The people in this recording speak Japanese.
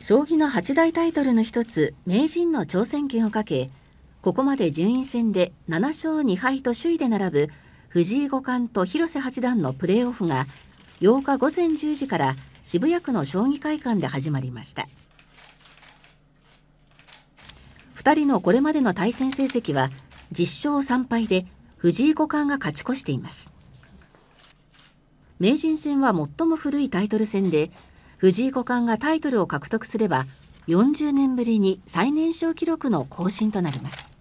将棋の八大タイトルの1つ名人の挑戦権をかけここまで順位戦で7勝2敗と首位で並ぶ藤井五冠と広瀬八段のプレーオフが8日午前10時から渋谷区の将棋会館で始まりました2人のこれまでの対戦成績は10勝3敗で藤井五冠が勝ち越しています名人戦は最も古いタイトル戦で藤井五冠がタイトルを獲得すれば40年ぶりに最年少記録の更新となります。